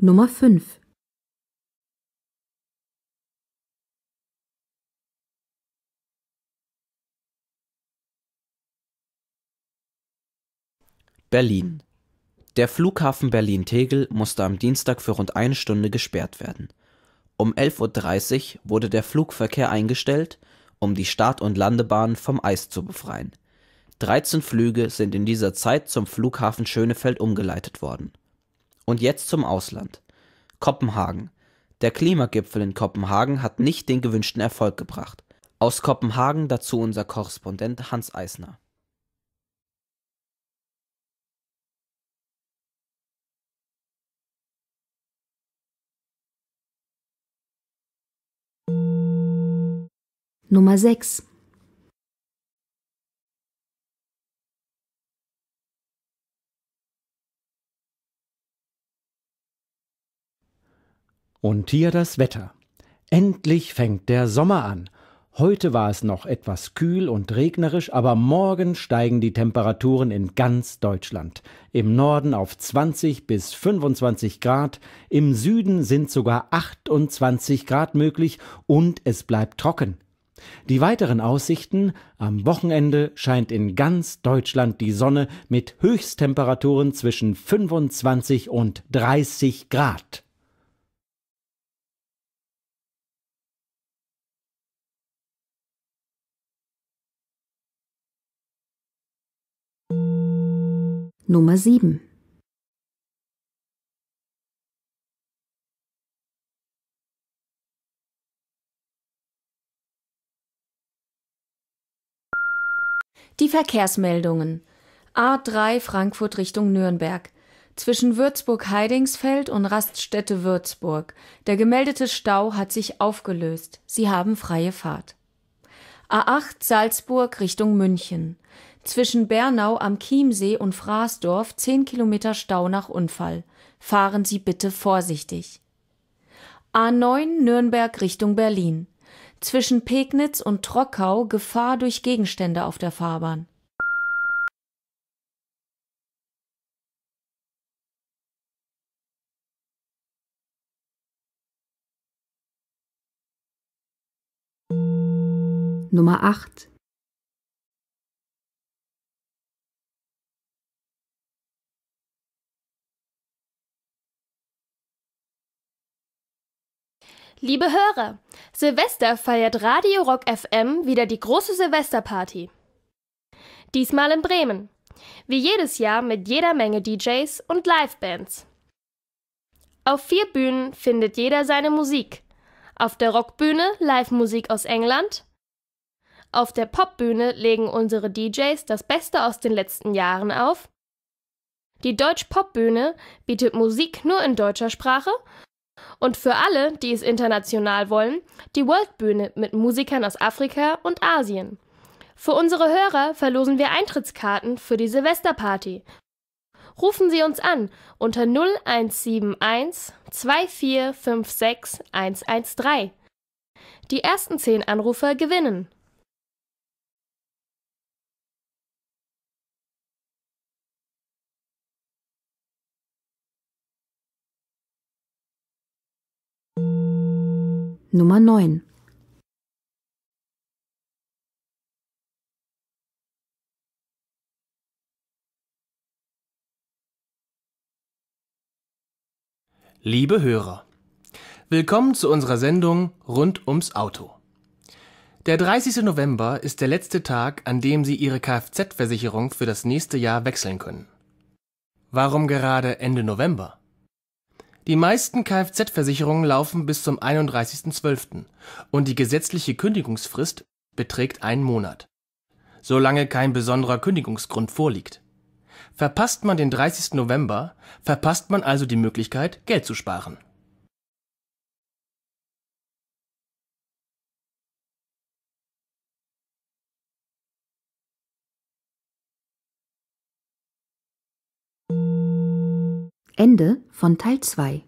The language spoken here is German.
Nummer 5 Berlin. Der Flughafen Berlin-Tegel musste am Dienstag für rund eine Stunde gesperrt werden. Um 11.30 Uhr wurde der Flugverkehr eingestellt, um die Start- und Landebahn vom Eis zu befreien. 13 Flüge sind in dieser Zeit zum Flughafen Schönefeld umgeleitet worden. Und jetzt zum Ausland. Kopenhagen. Der Klimagipfel in Kopenhagen hat nicht den gewünschten Erfolg gebracht. Aus Kopenhagen dazu unser Korrespondent Hans Eisner. Nummer 6 Und hier das Wetter. Endlich fängt der Sommer an. Heute war es noch etwas kühl und regnerisch, aber morgen steigen die Temperaturen in ganz Deutschland. Im Norden auf 20 bis 25 Grad, im Süden sind sogar 28 Grad möglich und es bleibt trocken. Die weiteren Aussichten am Wochenende scheint in ganz Deutschland die Sonne mit Höchsttemperaturen zwischen 25 und 30 Grad. Nummer 7 Die Verkehrsmeldungen. A3 Frankfurt Richtung Nürnberg. Zwischen Würzburg-Heidingsfeld und Raststätte Würzburg. Der gemeldete Stau hat sich aufgelöst. Sie haben freie Fahrt. A8 Salzburg Richtung München. Zwischen Bernau am Chiemsee und Fraßdorf 10 Kilometer Stau nach Unfall. Fahren Sie bitte vorsichtig. A9 Nürnberg Richtung Berlin. Zwischen Pegnitz und Trockau Gefahr durch Gegenstände auf der Fahrbahn. Nummer 8 Liebe Hörer, Silvester feiert Radio Rock FM wieder die große Silvesterparty. Diesmal in Bremen. Wie jedes Jahr mit jeder Menge DJs und Livebands. Auf vier Bühnen findet jeder seine Musik. Auf der Rockbühne Live-Musik aus England. Auf der Popbühne legen unsere DJs das Beste aus den letzten Jahren auf. Die Deutsch-Pop-Bühne bietet Musik nur in deutscher Sprache und für alle, die es international wollen, die Worldbühne mit Musikern aus Afrika und Asien. Für unsere Hörer verlosen wir Eintrittskarten für die Silvesterparty. Rufen Sie uns an unter 0171 2456 113. Die ersten zehn Anrufer gewinnen. Nummer 9. Liebe Hörer, willkommen zu unserer Sendung Rund ums Auto. Der 30. November ist der letzte Tag, an dem Sie Ihre Kfz-Versicherung für das nächste Jahr wechseln können. Warum gerade Ende November? Die meisten Kfz-Versicherungen laufen bis zum 31.12. und die gesetzliche Kündigungsfrist beträgt einen Monat, solange kein besonderer Kündigungsgrund vorliegt. Verpasst man den 30. November, verpasst man also die Möglichkeit, Geld zu sparen Ende von Teil 2.